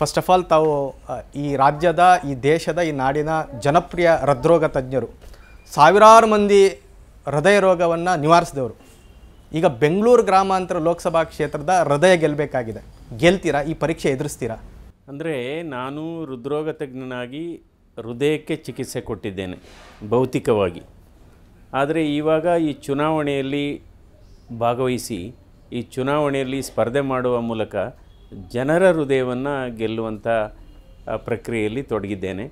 first of all ತಾವು ಈ ರಾಜ್ಯದ ಈ ದೇಶದ ಈ ನಾಡಿನ ಜನಪ್ರಿಯ ಹೃದ್ರೋಗ ತಜ್ಞರು ಸಾವಿರಾರು ಮಂದಿ ಹೃದಯ ರೋಗವನ್ನು ನಿವಾರಿಸಿದವರು ಈಗ ಬೆಂಗಳೂರು ಗ್ರಾಮಾಂತರ ಲೋಕಸಭಾ ಕ್ಷೇತ್ರದ ಹೃದಯ ಗೆಲ್ಲಬೇಕಾಗಿದೆ ಗೆಲ್ತೀರಾ ಈ ಪರೀಕ್ಷೆ ಎದುರಿಸ್ತೀರಾ ಅಂದರೆ ನಾನು ಹೃದ್ರೋಗ ತಜ್ಞನಾಗಿ ಹೃದಯಕ್ಕೆ ಚಿಕಿತ್ಸೆ ಕೊಟ್ಟಿದ್ದೇನೆ ಭೌತಿಕವಾಗಿ ಆದರೆ ಇವಾಗ ಈ ಚುನಾವಣೆಯಲ್ಲಿ ಭಾಗವಹಿಸಿ ಈ ಚುನಾವಣೆಯಲ್ಲಿ ಸ್ಪರ್ಧೆ ಮಾಡುವ ಮೂಲಕ ಜನರ ಹೃದಯವನ್ನು ಗೆಲ್ಲುವಂಥ ಪ್ರಕ್ರಿಯೆಯಲ್ಲಿ ತೊಡಗಿದ್ದೇನೆ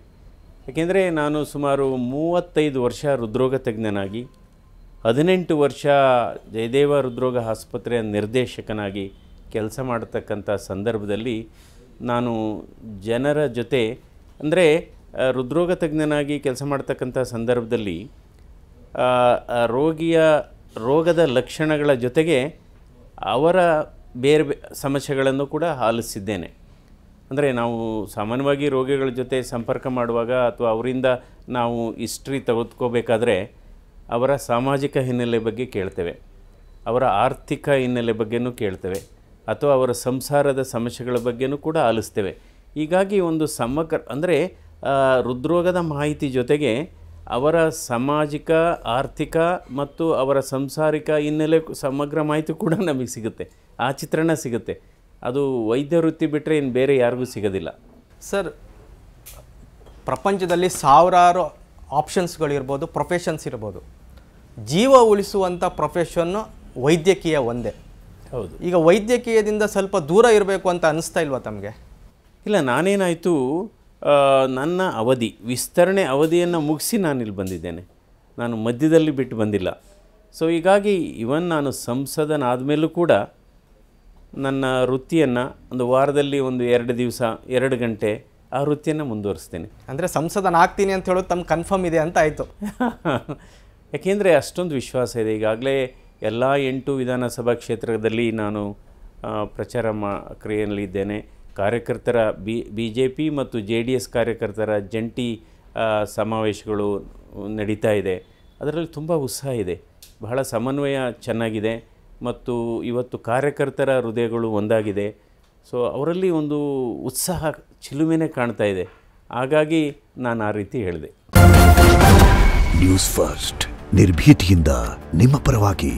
ಯಾಕೆಂದರೆ ನಾನು ಸುಮಾರು ಮೂವತ್ತೈದು ವರ್ಷ ಹೃದ್ರೋಗ ತಜ್ಞನಾಗಿ ಹದಿನೆಂಟು ವರ್ಷ ಜಯದೇವ ಹೃದ್ರೋಗ ಆಸ್ಪತ್ರೆಯ ನಿರ್ದೇಶಕನಾಗಿ ಕೆಲಸ ಮಾಡತಕ್ಕಂಥ ಸಂದರ್ಭದಲ್ಲಿ ನಾನು ಜನರ ಜೊತೆ ಅಂದರೆ ಹೃದ್ರೋಗ ತಜ್ಞನಾಗಿ ಕೆಲಸ ಮಾಡ್ತಕ್ಕಂಥ ಸಂದರ್ಭದಲ್ಲಿ ರೋಗಿಯ ರೋಗದ ಲಕ್ಷಣಗಳ ಜೊತೆಗೆ ಅವರ ಬೇರೆ ಸಮಸ್ಯೆಗಳನ್ನು ಕೂಡ ಆಲಿಸಿದ್ದೇನೆ ಅಂದರೆ ನಾವು ಸಾಮಾನ್ಯವಾಗಿ ರೋಗಿಗಳ ಜೊತೆ ಸಂಪರ್ಕ ಮಾಡುವಾಗ ಅಥವಾ ಅವರಿಂದ ನಾವು ಹಿಸ್ಟ್ರಿ ತೆಗೆದುಕೋಬೇಕಾದ್ರೆ ಅವರ ಸಾಮಾಜಿಕ ಹಿನ್ನೆಲೆ ಬಗ್ಗೆ ಕೇಳ್ತೇವೆ ಅವರ ಆರ್ಥಿಕ ಹಿನ್ನೆಲೆ ಬಗ್ಗೆನೂ ಕೇಳ್ತೇವೆ ಅಥವಾ ಅವರ ಸಂಸಾರದ ಸಮಸ್ಯೆಗಳ ಬಗ್ಗೆನೂ ಕೂಡ ಆಲಿಸ್ತೇವೆ ಹೀಗಾಗಿ ಒಂದು ಸಮಗ್ರ ಅಂದರೆ ಹೃದ್ರೋಗದ ಮಾಹಿತಿ ಜೊತೆಗೆ ಅವರ ಸಾಮಾಜಿಕ ಆರ್ಥಿಕ ಮತ್ತು ಅವರ ಸಂಸಾರಿಕ ಹಿನ್ನೆಲೆ ಸಮಗ್ರ ಮಾಹಿತಿ ಕೂಡ ನಮಗೆ ಸಿಗುತ್ತೆ ಆ ಚಿತ್ರಣ ಸಿಗುತ್ತೆ ಅದು ವೈದ್ಯ ವೃತ್ತಿ ಬಿಟ್ಟರೆ ಇನ್ನು ಬೇರೆ ಯಾರಿಗೂ ಸಿಗೋದಿಲ್ಲ ಸರ್ ಪ್ರಪಂಚದಲ್ಲಿ ಸಾವಿರಾರು ಆಪ್ಷನ್ಸ್ಗಳಿರ್ಬೋದು ಪ್ರೊಫೆಷನ್ಸ್ ಇರ್ಬೋದು ಜೀವ ಉಳಿಸುವಂಥ ಪ್ರೊಫೆಷನ್ನು ವೈದ್ಯಕೀಯ ಒಂದೇ ಹೌದು ಈಗ ವೈದ್ಯಕೀಯದಿಂದ ಸ್ವಲ್ಪ ದೂರ ಇರಬೇಕು ಅಂತ ಅನ್ನಿಸ್ತಾ ಇಲ್ವಾ ತಮಗೆ ಇಲ್ಲ ನಾನೇನಾಯಿತು ನನ್ನ ಅವಧಿ ವಿಸ್ತರಣೆ ಅವಧಿಯನ್ನು ಮುಗಿಸಿ ನಾನು ಇಲ್ಲಿ ಬಂದಿದ್ದೇನೆ ನಾನು ಮಧ್ಯದಲ್ಲಿ ಬಿಟ್ಟು ಬಂದಿಲ್ಲ ಸೊ ಹೀಗಾಗಿ ಇವನ್ ನಾನು ಸಂಸದನಾದ ಮೇಲೂ ಕೂಡ ನನ್ನ ವೃತ್ತಿಯನ್ನು ಒಂದು ವಾರದಲ್ಲಿ ಒಂದು ಎರಡು ದಿವಸ ಎರಡು ಗಂಟೆ ಆ ವೃತ್ತಿಯನ್ನು ಮುಂದುವರಿಸ್ತೇನೆ ಅಂದರೆ ಸಂಸದನಾಗ್ತೀನಿ ಅಂತ ಹೇಳೋದು ತಮ್ಮ ಕನ್ಫರ್ಮ್ ಇದೆ ಅಂತ ಆಯಿತು ಯಾಕೆಂದರೆ ಅಷ್ಟೊಂದು ವಿಶ್ವಾಸ ಇದೆ ಈಗಾಗಲೇ ಎಲ್ಲ ಎಂಟು ವಿಧಾನಸಭಾ ಕ್ಷೇತ್ರದಲ್ಲಿ ನಾನು ಪ್ರಚಾರ ಮಾ ಕ್ರಿಯೆಯಲ್ಲಿದ್ದೇನೆ ಕಾರ್ಯಕರ್ತರ ಬಿ ಬಿ ಜೆ ಪಿ ಮತ್ತು ಜೆ ಡಿ ಎಸ್ ಕಾರ್ಯಕರ್ತರ ಜಂಟಿ ಸಮಾವೇಶಗಳು ನಡೀತಾ ಇದೆ ಅದರಲ್ಲಿ ತುಂಬ ಉತ್ಸಾಹ ಇದೆ ಬಹಳ ಸಮನ್ವಯ ಚೆನ್ನಾಗಿದೆ ಮತ್ತು ಇವತ್ತು ಕಾರ್ಯಕರ್ತರ ಹೃದಯಗಳು ಒಂದಾಗಿದೆ ಸೊ ಅವರಲ್ಲಿ ಒಂದು ಉತ್ಸಾಹ ಚಿಲುಮೆನೇ ಕಾಣ್ತಾ ಇದೆ ಹಾಗಾಗಿ ನಾನು ಆ ರೀತಿ ಹೇಳಿದೆ ನ್ಯೂಸ್ ಫಸ್ಟ್ ನಿರ್ಭೀತಿಯಿಂದ ನಿಮ್ಮ ಪರವಾಗಿ